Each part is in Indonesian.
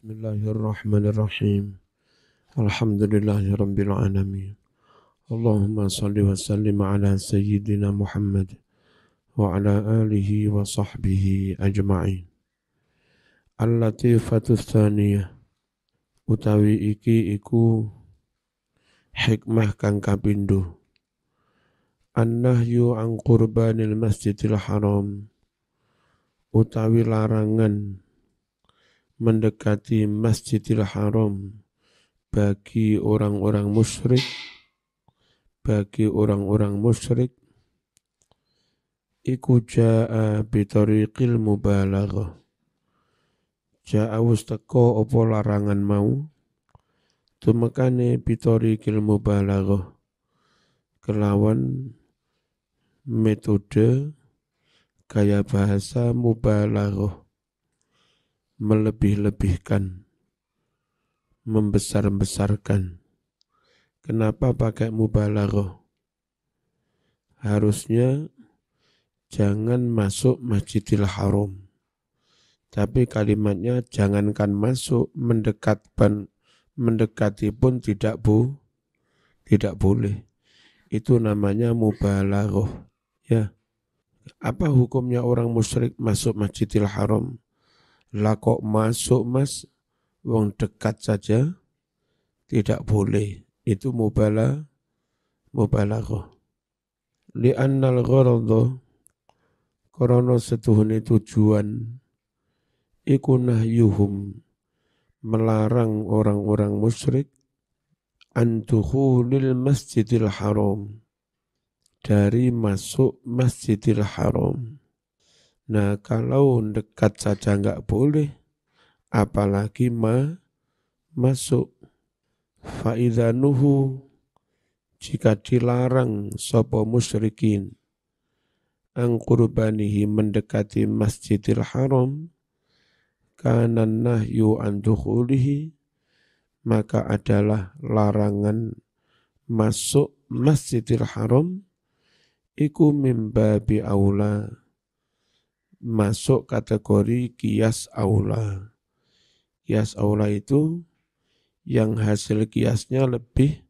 Bismillahirrahmanirrahim. Alhamdulillahirabbil alamin. Allahumma salli wa sallim ala sayyidina Muhammad wa ala alihi wa sahbihi ajma'in. Al-latifatu utawi iki iku hikmah kang kapindho. An-nahyu an qurbanil masjidil haram utawi larangan mendekati Masjidil Haram bagi orang-orang musyrik bagi orang-orang musyrik iku jaa bitariqil mubalaghah jaa wasteko opo larangan mau tumekane bitariqil mubalaghah kelawan metode gaya bahasa mubalaghah melebih-lebihkan, membesar-besarkan. Kenapa pakai mubalaghah? Harusnya jangan masuk Masjidil Haram. Tapi kalimatnya jangankan masuk mendekat ban, mendekati pun tidak bu tidak boleh. Itu namanya mubalaghah. Ya. Apa hukumnya orang musyrik masuk Masjidil Haram? Lah kok masuk mas, wong dekat saja tidak boleh. Itu mubala, mubalaghah. Li'annal korono karena setuhune tujuan iku nahyuhum melarang orang-orang musyrik antuhulil masjidil haram dari masuk masjidil haram Nah kalau dekat saja nggak boleh, apalagi ma masuk. nuhu jika dilarang sopo musyrikin angkurbanihi mendekati masjidil haram kanan nahyu andukhulihi maka adalah larangan masuk masjidil haram iku mimbabi aula masuk kategori kias aula. Kias aula itu yang hasil kiasnya lebih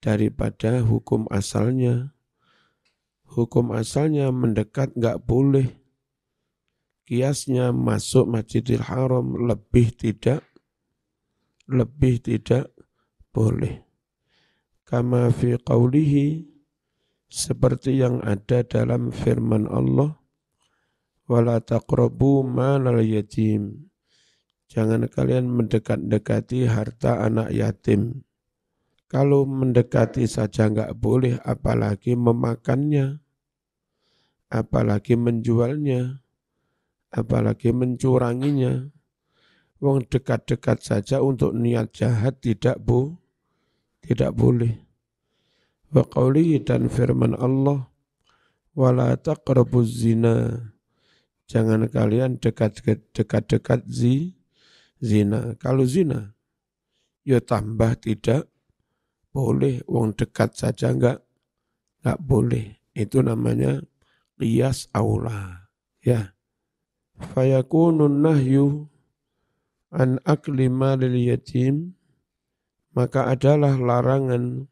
daripada hukum asalnya. Hukum asalnya mendekat nggak boleh. Kiasnya masuk Masjidil Haram lebih tidak lebih tidak boleh. Kama fi qawlihi seperti yang ada dalam firman Allah wala taqrabu malal yatim. Jangan kalian mendekat-dekati harta anak yatim. Kalau mendekati saja enggak boleh, apalagi memakannya, apalagi menjualnya, apalagi mencuranginya. Wong dekat-dekat saja untuk niat jahat tidak bu, tidak boleh. Wa dan firman Allah, wala taqrabu zina jangan kalian dekat-dekat-dekat zi, zina. Kalau zina, ya tambah tidak boleh. Wong dekat saja enggak, enggak boleh. Itu namanya qiyas aula. Ya. Fayakunun nahyu an aklima lil yatim, maka adalah larangan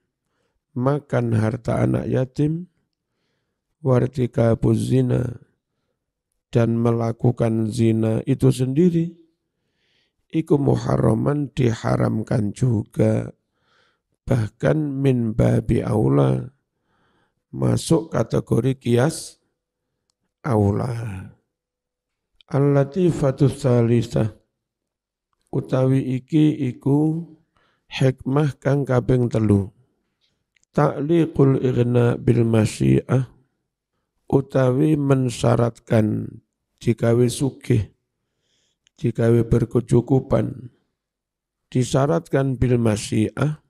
makan harta anak yatim, wartika zina, dan melakukan zina itu sendiri iku muharraman diharamkan juga bahkan min babi aula masuk kategori kias aula al-latifatus salisah utawi iki iku hikmah kang kaping telu ta'liqul irna bil masyiah utawi mensyaratkan suke, sugih, we berkecukupan, disyaratkan bil masyiah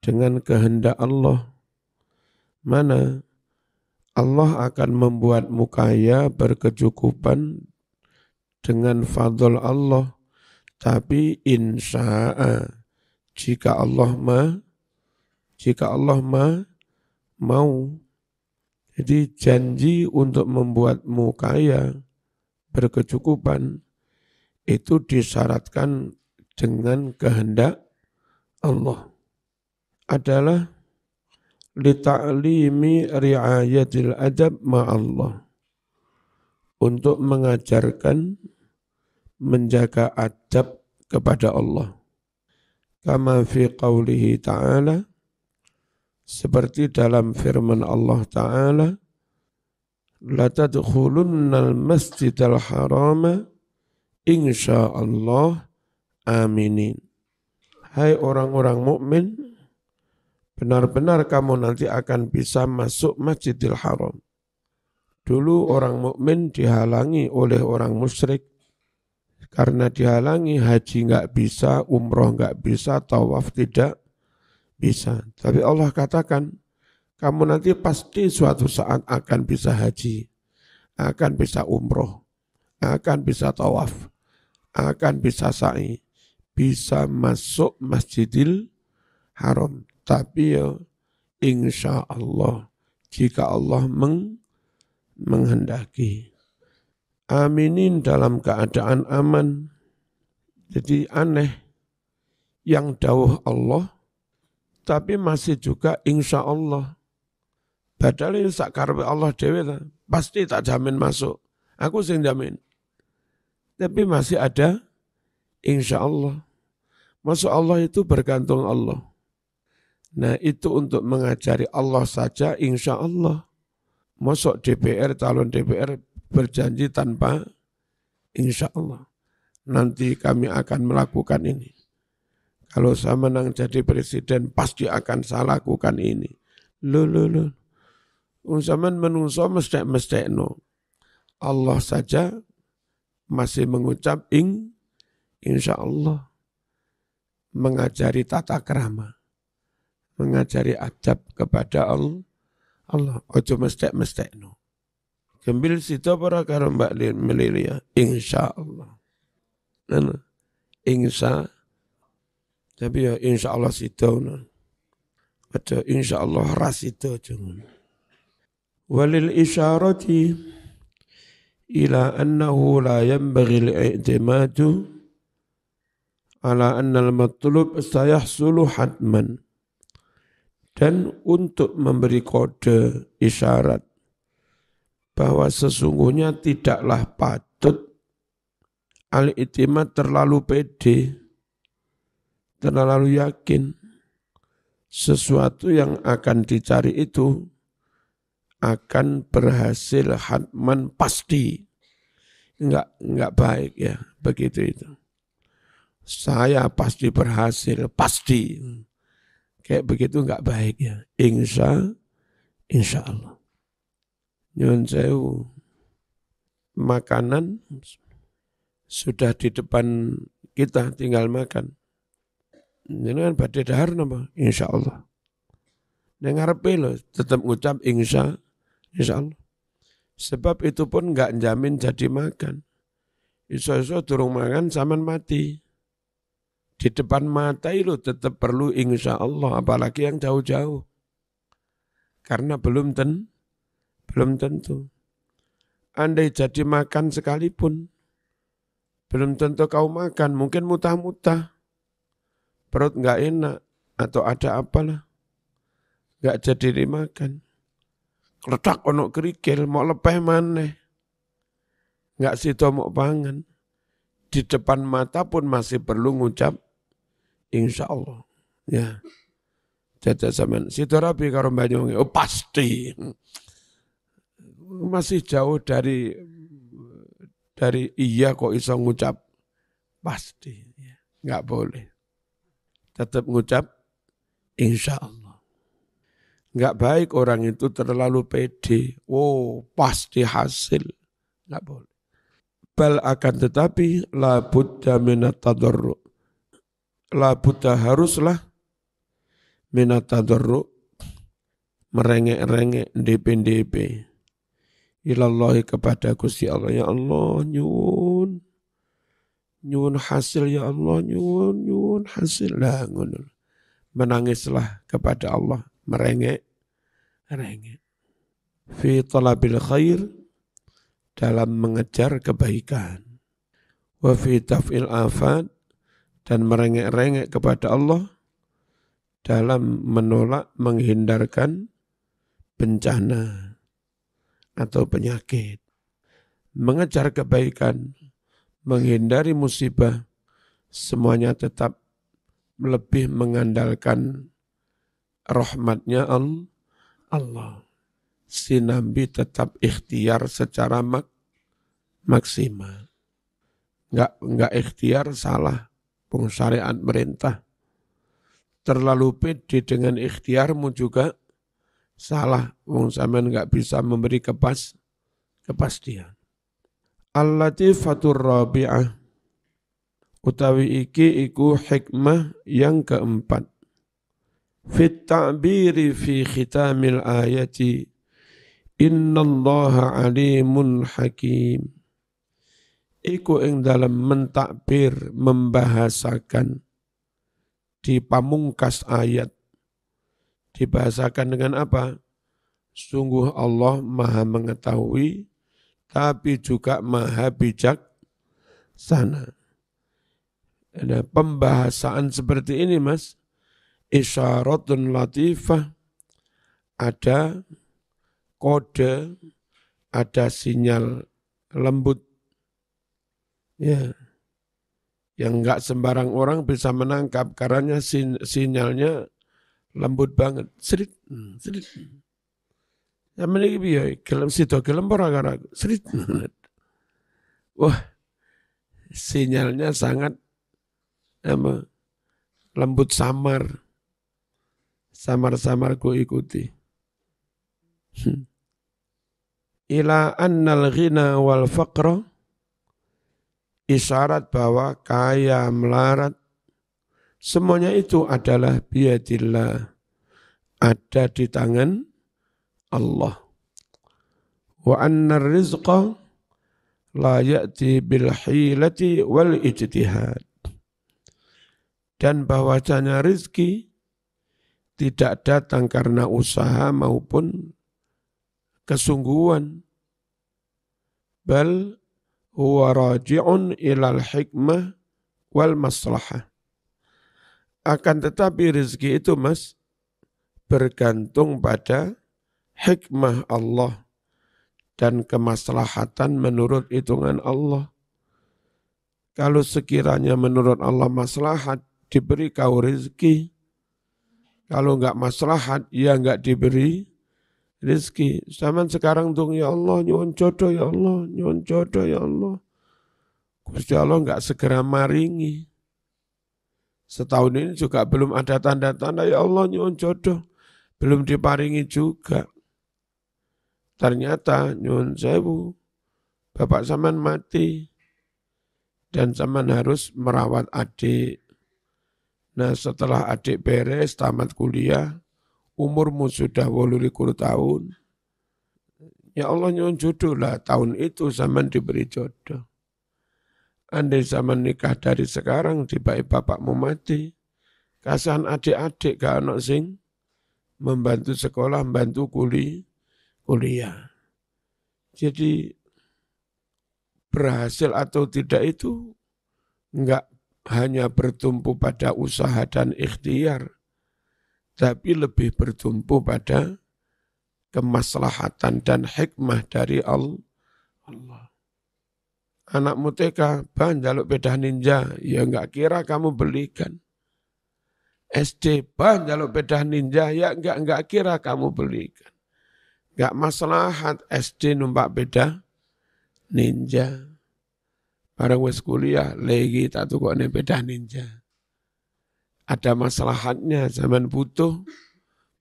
dengan kehendak Allah. Mana Allah akan membuat mukaya berkecukupan dengan fadl Allah, tapi insya jika Allah ma, jika Allah ma, mau jadi janji untuk membuatmu kaya, berkecukupan, itu disyaratkan dengan kehendak Allah. Adalah lita'limi ri'ayatil adab ma'allah. Untuk mengajarkan menjaga adab kepada Allah. Kama fi qawlihi ta'ala, seperti dalam firman Allah Ta'ala, لَتَدْخُلُنَّ الْمَسْجِدَ الْحَرَامَ insyaallah aminin. Hai orang-orang mukmin, benar-benar kamu nanti akan bisa masuk Masjidil Haram. Dulu orang mukmin dihalangi oleh orang musyrik karena dihalangi haji nggak bisa, umroh nggak bisa, tawaf tidak bisa. Tapi Allah katakan, kamu nanti pasti suatu saat akan bisa haji, akan bisa umroh, akan bisa tawaf, akan bisa sa'i, bisa masuk masjidil haram. Tapi ya, insya Allah, jika Allah meng menghendaki. Aminin dalam keadaan aman. Jadi aneh, yang dawuh Allah tapi masih juga insya Allah. Padahal ini sakar Allah Dewi lah. Pasti tak jamin masuk. Aku sing jamin. Tapi masih ada insya Allah. Masuk Allah itu bergantung Allah. Nah itu untuk mengajari Allah saja insya Allah. Masuk DPR, calon DPR berjanji tanpa insya Allah. Nanti kami akan melakukan ini. Kalau saya menang jadi presiden, pasti akan saya lakukan ini. Lo, lo, lo. Unsaman menungso mestek mestek no. Allah saja masih mengucap ing, insya Allah mengajari tata kerama, mengajari adab kepada Allah. Allah, ojo mestek mestek no. Gembil situ para karo mbak melilia, ya. insya Allah. Nana, Insya Allah. Tapi ya insya Allah situ. Ada insya Allah ras itu. Jangan. Walil isyarati ila annahu la yanbaghi al-i'timadu ala annal matulub sayah suluh hatman. Dan untuk memberi kode isyarat bahwa sesungguhnya tidaklah patut al-i'timad terlalu pede terlalu yakin sesuatu yang akan dicari itu akan berhasil hatman pasti. Enggak enggak baik ya begitu itu. Saya pasti berhasil, pasti. Kayak begitu enggak baik ya. Insya insya Allah. Nyun sewu. Makanan sudah di depan kita tinggal makan kan badai dahar napa? Insyaallah. Nek ngarepe lo tetap ngucap insya insya Allah. Sebab itu pun nggak jamin jadi makan. Iso-iso turung mangan saman mati. Di depan mata itu tetap perlu insya Allah, apalagi yang jauh-jauh. Karena belum ten, belum tentu. Andai jadi makan sekalipun, belum tentu kau makan, mungkin mutah-mutah perut nggak enak atau ada apalah nggak jadi dimakan kerdak ono kerikil mau lepeh mana nggak sih tomok pangan di depan mata pun masih perlu ngucap insya Allah ya Caca zaman situ rapi karo banyongi oh pasti masih jauh dari dari iya kok iso ngucap pasti ya. nggak boleh tetap mengucap insya Allah. Enggak baik orang itu terlalu pede. Oh, pasti hasil. Nggak boleh. Bal akan tetapi la buddha minat tadarru. buddha haruslah minat tadarru merengek-rengek DP-DP. Ilallahi kepada Gusti Allah. Ya Allah, nyun nyuwun hasil ya Allah nyuwun nyuwun hasil lah ngono menangislah kepada Allah merengek merengek fi talabil khair dalam mengejar kebaikan wa fi taf'il afat dan merengek-rengek kepada Allah dalam menolak menghindarkan bencana atau penyakit mengejar kebaikan menghindari musibah, semuanya tetap lebih mengandalkan rahmatnya Allah. Si Nabi tetap ikhtiar secara mak maksimal. Enggak, nggak ikhtiar salah, pung merintah. Terlalu pede dengan ikhtiarmu juga salah, wong sampean nggak bisa memberi kepas kepastian. Al-latifatur rabi'ah utawi iki iku hikmah yang keempat. Fit ta'biri fi khitamil ayati innallaha alimun hakim. Iku ing dalam mentakbir, membahasakan di pamungkas ayat. Dibahasakan dengan apa? Sungguh Allah maha mengetahui, tapi juga maha bijak sana. Ada pembahasan seperti ini mas, isyaratun latifah, ada kode, ada sinyal lembut. Ya. Yang enggak sembarang orang bisa menangkap, karena sinyalnya lembut banget. Serit, hmm, serit. لما ini بيه يتكلم situ يتكلم beragam sering wah sinyalnya sangat emang lembut samar samar-samar ku ikuti ila annal ghina wal faqra isyarat bahwa kaya melarat semuanya itu adalah biadillah ada di tangan Allah. Wa anna rizqa la ya'ti bil hilati wal ijtihad. Dan bahwasanya rizki tidak datang karena usaha maupun kesungguhan. Bal huwa raji'un ilal hikmah wal maslahah. Akan tetapi rizki itu mas bergantung pada hikmah Allah dan kemaslahatan menurut hitungan Allah. Kalau sekiranya menurut Allah maslahat, diberi kau rezeki. Kalau enggak maslahat, ya enggak diberi rezeki. Zaman sekarang dong ya Allah, nyuwun jodoh ya Allah, nyuwun jodoh ya Allah. Gusti Allah enggak segera maringi. Setahun ini juga belum ada tanda-tanda ya Allah nyuwun jodoh. Belum diparingi juga. Ternyata nyun sewu, bapak zaman mati dan zaman harus merawat adik. Nah setelah adik beres, tamat kuliah, umurmu sudah wolulikur tahun, Ya Allah nyun jodoh lah, tahun itu zaman diberi jodoh. Andai zaman nikah dari sekarang, tiba bapakmu mati, kasihan adik-adik gak anak sing, membantu sekolah, membantu kuliah, kuliah. Jadi berhasil atau tidak itu enggak hanya bertumpu pada usaha dan ikhtiar, tapi lebih bertumpu pada kemaslahatan dan hikmah dari Allah. Anakmu TK, ban jaluk pedah ninja, ya enggak kira kamu belikan. SD, ban jaluk pedah ninja, ya enggak, enggak kira kamu belikan. Gak maslahat SD numpak beda ninja. Barang wes kuliah, lagi tak tukok kok beda ninja. Ada maslahatnya, zaman butuh,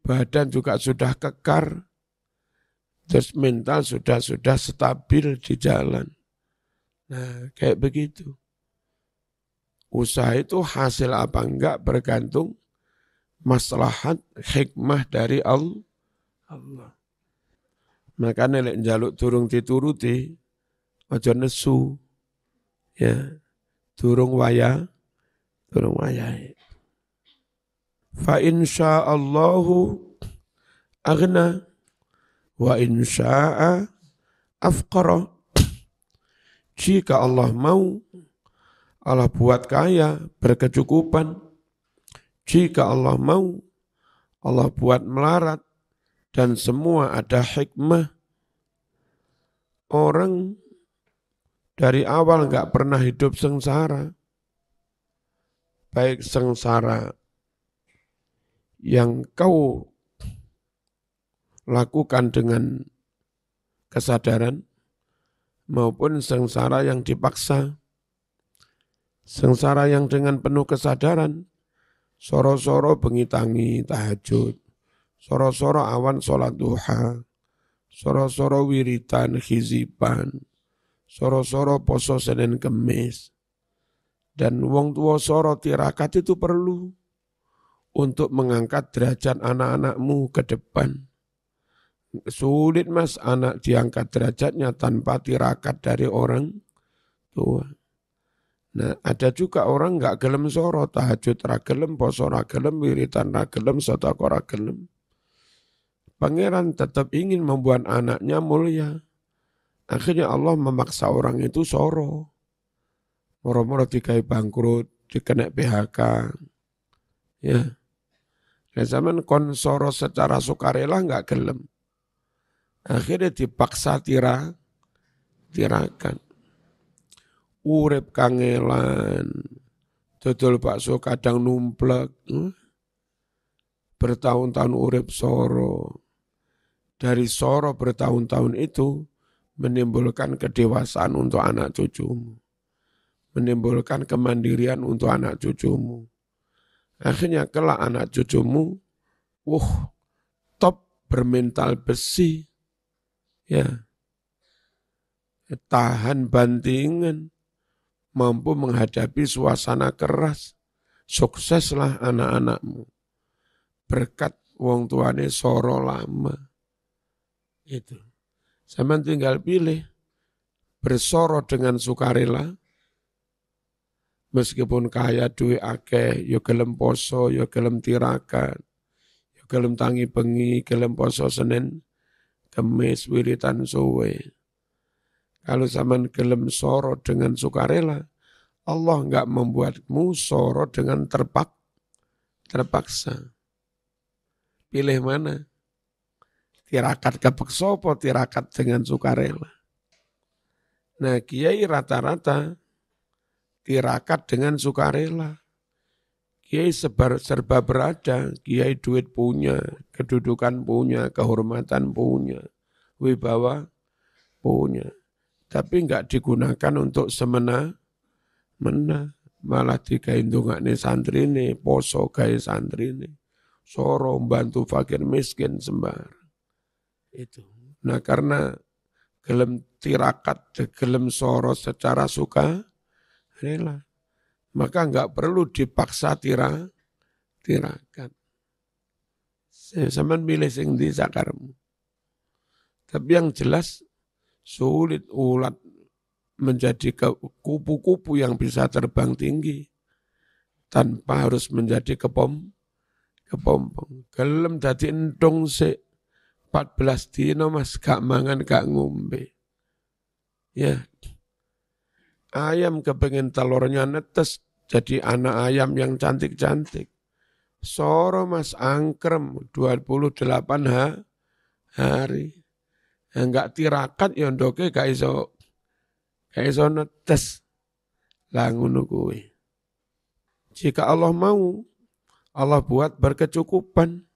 badan juga sudah kekar, terus mental sudah-sudah stabil di jalan. Nah, kayak begitu. Usaha itu hasil apa enggak bergantung maslahat hikmah dari Allah. Makanya lek njaluk durung dituruti aja nesu. Ya. Durung waya, durung waya. Fa insya Allahu agna, wa insya'a afqara. Jika Allah mau, Allah buat kaya, berkecukupan. Jika Allah mau, Allah buat melarat, dan semua ada hikmah. Orang dari awal nggak pernah hidup sengsara. Baik sengsara yang kau lakukan dengan kesadaran maupun sengsara yang dipaksa. Sengsara yang dengan penuh kesadaran, soro-soro bengi tahajud Soro-soro awan sholat duha. Soro-soro wiritan khizipan. Soro-soro poso senen Kemis. Dan wong tua soro tirakat itu perlu untuk mengangkat derajat anak-anakmu ke depan. Sulit mas anak diangkat derajatnya tanpa tirakat dari orang tua. Nah, ada juga orang nggak gelem soro, tahajud ragelem, poso ragelem, wiritan ragelem, sotakor ragelem pangeran tetap ingin membuat anaknya mulia. Akhirnya Allah memaksa orang itu soro. Moro-moro dikai bangkrut, dikena PHK. Ya. Dan nah, zaman soro secara sukarela enggak gelem. Akhirnya dipaksa tira, tirakan. Urip kangelan, dodol bakso kadang numplek. Hmm? Bertahun-tahun urip soro dari soro bertahun-tahun itu menimbulkan kedewasaan untuk anak cucumu, menimbulkan kemandirian untuk anak cucumu. Akhirnya kelak anak cucumu, wah, top bermental besi, ya, tahan bantingan, mampu menghadapi suasana keras, sukseslah anak-anakmu. Berkat wong tuane soro lama itu. Zaman tinggal pilih bersoro dengan sukarela meskipun kaya duit akeh yo ya gelem poso yo ya gelem tirakan yo ya gelem tangi bengi gelem poso Senin kemis wiritan suwe kalau zaman gelem soro dengan sukarela Allah nggak membuatmu soro dengan terpak terpaksa pilih mana tirakat kepeksopo, tirakat dengan sukarela. Nah kiai rata-rata tirakat dengan sukarela. Kiai sebar, serba berada, kiai duit punya, kedudukan punya, kehormatan punya, wibawa punya. Tapi enggak digunakan untuk semena-mena. Malah tiga nih santri ini, poso gaya santri ini. Soro, membantu fakir miskin, sembar. Itu. Nah karena gelem tirakat, gelem soros secara suka, rela. Maka nggak perlu dipaksa tira, tirakat. Sama milih sing di sakarmu. Tapi yang jelas sulit ulat menjadi kupu-kupu yang bisa terbang tinggi tanpa harus menjadi kepom kepompong. Gelem jadi entung sih. 14 dino mas gak mangan gak ngombe. Ya. Ayam kepengen telurnya netes jadi anak ayam yang cantik-cantik. Soro mas angkrem 28 ha, hari. Enggak ya, tirakat ya ndoke gak iso gak iso netes. Lah kuwi. Jika Allah mau Allah buat berkecukupan.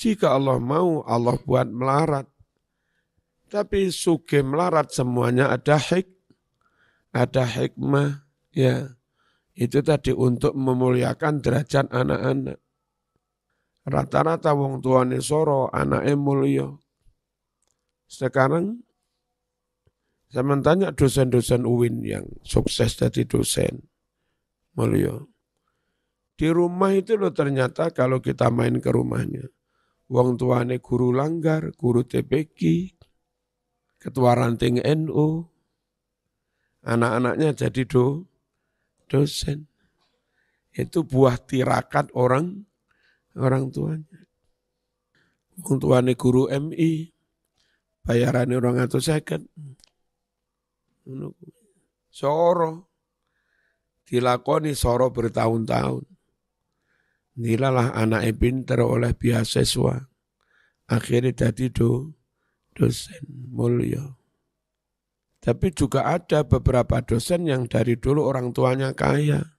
Jika Allah mau, Allah buat melarat. Tapi suge melarat semuanya ada hik, ada hikmah. Ya, itu tadi untuk memuliakan derajat anak-anak. Rata-rata wong tuane soro, anak mulia. Sekarang saya menanya dosen-dosen UIN yang sukses jadi dosen. Mulia. Di rumah itu loh ternyata kalau kita main ke rumahnya wong tuane guru langgar, guru TPQ, ketua ranting NU, NO, anak-anaknya jadi do, dosen. Itu buah tirakat orang orang tuanya. Wong tuane guru MI, bayarannya orang atau seket. Soro, dilakoni soro bertahun-tahun nilalah anak pinter oleh biasiswa Akhirnya jadi do, dosen mulia. Tapi juga ada beberapa dosen yang dari dulu orang tuanya kaya.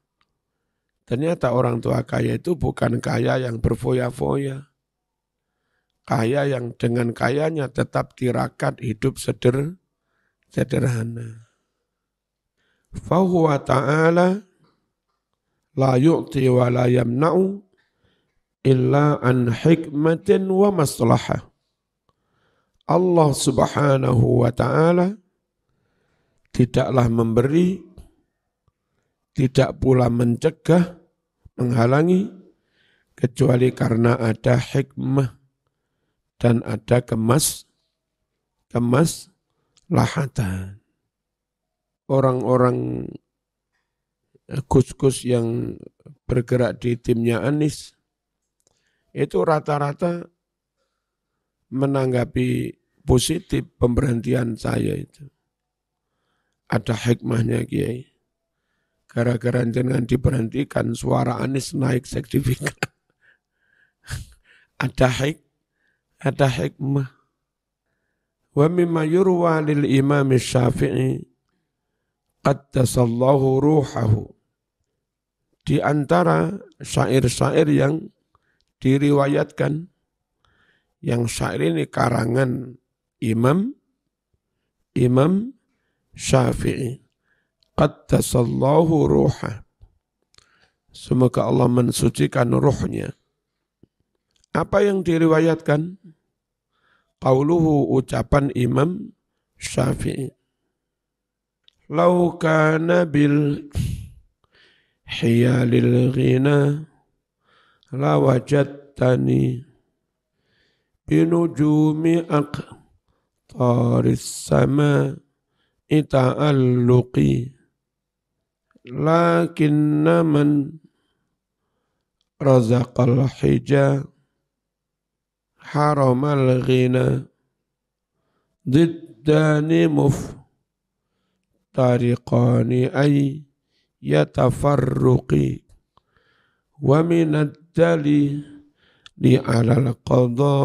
Ternyata orang tua kaya itu bukan kaya yang berfoya-foya. Kaya yang dengan kayanya tetap tirakat hidup seder, sederhana. Fahuwa ta'ala la yu'ti wa la yamna'u illa an hikmatin wa maslahah. Allah Subhanahu wa taala tidaklah memberi tidak pula mencegah menghalangi kecuali karena ada hikmah dan ada kemas kemas lahatan. Orang-orang eh, kus-kus yang bergerak di timnya Anis, itu rata-rata menanggapi positif pemberhentian saya itu. Ada hikmahnya Kiai. Gara-gara jangan diberhentikan suara Anies naik signifikan. ada hik ada hikmah. Wa mimma yurwa lil Imam Syafi'i qaddasallahu ruhahu. Di antara syair-syair yang diriwayatkan yang syair ini karangan Imam Imam Syafi'i. Qaddasallahu ruha. Semoga Allah mensucikan ruhnya. Apa yang diriwayatkan? Qauluhu ucapan Imam Syafi'i. Lau kana bil hiyalil ghina لوجدتني بنجوم أقطار السماء تعلقي لكن من رزق الحجا حرم الغنى ضدان مفترقان أي يتفرقي wa minad di li alal qadha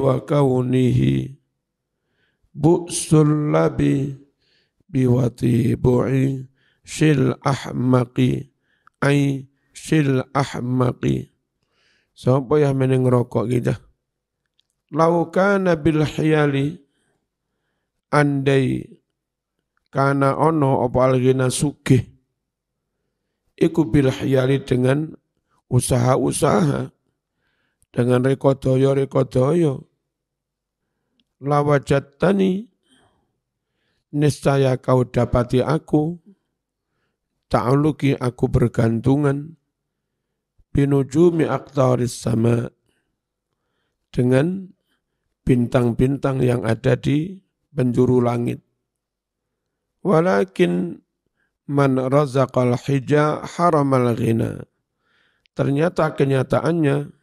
wa kaunihi bu'sul labi biwati bu'i shil ahmaqi ai shil ahmaqi sapa ya meneng rokok kita laukana bil hiyali andai kana ono apa algina sugih iku bilhiyali dengan usaha-usaha, dengan rekodoyo-rekodoyo. Lawajat tani, niscaya kau dapati aku, ta'aluki aku bergantungan, binujumi aktaris sama, dengan bintang-bintang yang ada di penjuru langit. Walakin man razaqal hija haramal ghina. Ternyata kenyataannya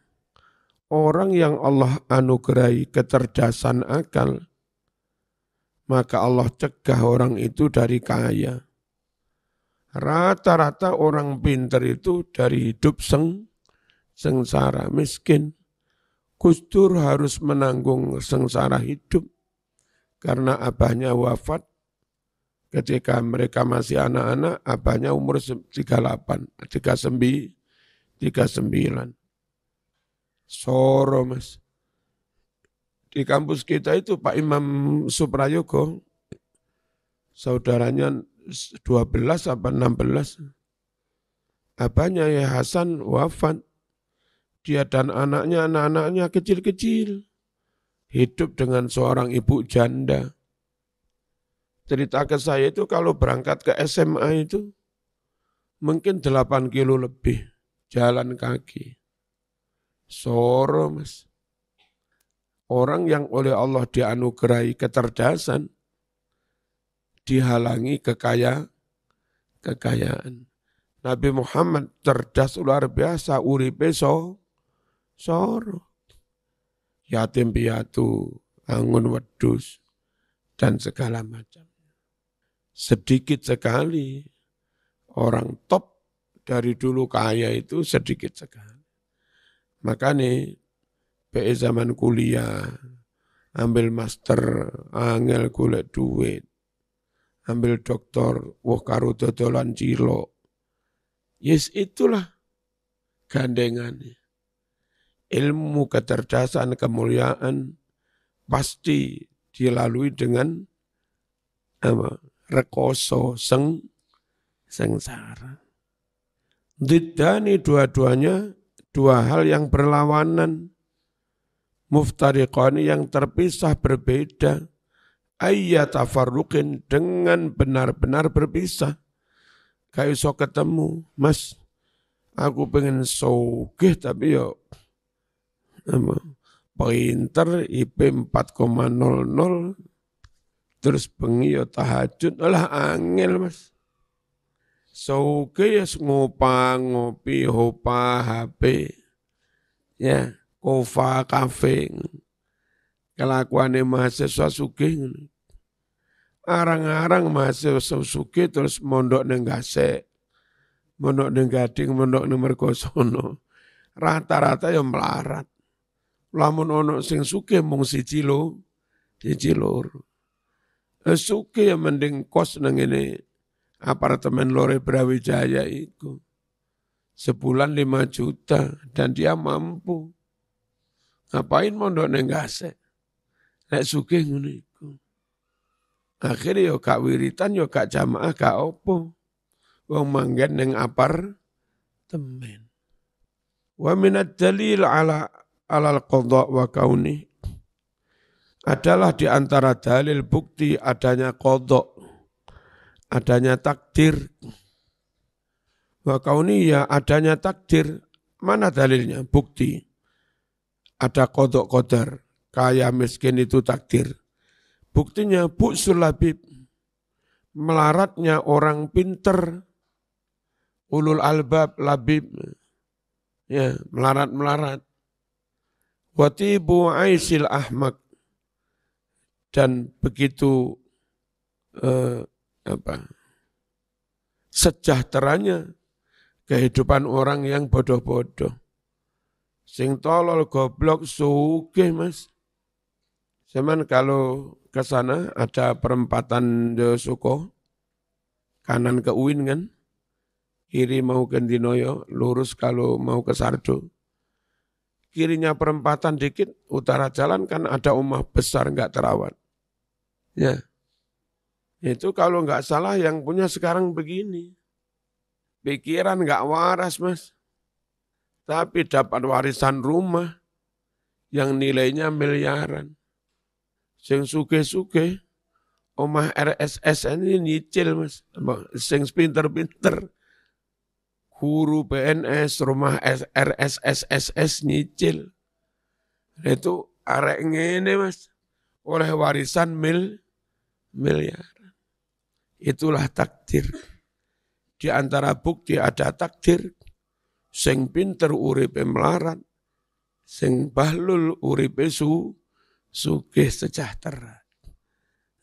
orang yang Allah anugerahi kecerdasan akal maka Allah cegah orang itu dari kaya. Rata-rata orang pinter itu dari hidup seng, sengsara miskin. Gustur harus menanggung sengsara hidup karena abahnya wafat ketika mereka masih anak-anak, abahnya umur 38, 39, 39. Soro mas. Di kampus kita itu Pak Imam Suprayogo, saudaranya 12 apa 16. Abahnya ya Hasan wafat. Dia dan anaknya, anak-anaknya kecil-kecil. Hidup dengan seorang ibu janda cerita ke saya itu kalau berangkat ke SMA itu mungkin 8 kilo lebih jalan kaki. Soro mas. Orang yang oleh Allah dianugerahi kecerdasan dihalangi kekaya kekayaan. Nabi Muhammad cerdas luar biasa uri so soro. Yatim piatu, bangun wedus dan segala macam. Sedikit sekali orang top dari dulu kaya itu sedikit sekali. Makanya PE zaman kuliah, ambil master, angel golek duit, ambil doktor, wah karu dodolan cilok. Yes itulah gandengannya. Ilmu, kecerdasan, kemuliaan pasti dilalui dengan apa? rekoso seng sengsara. Didani dua-duanya dua hal yang berlawanan. Muftariqani yang terpisah berbeda. Ayat tafarruqin dengan benar-benar berpisah. Kayak iso ketemu, mas aku pengen sogeh tapi yo apa, pinter IP 4,00 Terus bengi ya tahajud, lah angel mas. Soke ya ngopa, ngopi, hopa, HP. Ya, kofa, kafe. Kelakuannya mahasiswa suke. Arang-arang mahasiswa suke terus mondok nenggase. Mondok nenggading, mondok kosono Rata-rata yang melarat. Lamun ono sing suke mung siji lo, siji loro Suki yang mending kos nang ini apartemen Lore Brawijaya itu. Sebulan lima juta dan dia mampu. Ngapain mondok neng gasek? Nek suki ngene iku. akhirnya yo kak wiritan yo kak jamaah kak opo. Wong manggen neng apar temen. Wa minat dalil ala alal qadha wa kauni adalah di antara dalil bukti adanya kodok, adanya takdir. Wa ya adanya takdir, mana dalilnya? Bukti. Ada kodok kodar, kaya miskin itu takdir. Buktinya buksul labib, melaratnya orang pinter, ulul albab labib, ya melarat-melarat. bu aisil ahmak, dan begitu eh, apa sejahteranya kehidupan orang yang bodoh-bodoh. Sing tolol goblok suge mas. Cuman kalau ke sana ada perempatan de Suko, kanan ke Uin kan, kiri mau ke Dinoyo, lurus kalau mau ke Sardo. Kirinya perempatan dikit, utara jalan kan ada rumah besar nggak terawat. Ya. Itu kalau nggak salah yang punya sekarang begini. Pikiran nggak waras mas. Tapi dapat warisan rumah yang nilainya miliaran. Sing suge-suge, omah RSS ini nyicil mas. Sing pinter-pinter guru PNS, rumah RSSSS nyicil. Nah, itu arek ngene mas oleh warisan mil miliar. Itulah takdir. Di antara bukti ada takdir, sing pinter urip melarat, sing bahlul urip su, sugih sejahtera.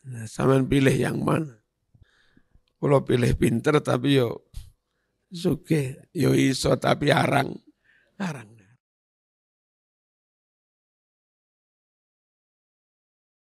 Nah, saman pilih yang mana? Kalau pilih pinter tapi yo sugih, yo iso tapi arang, arang.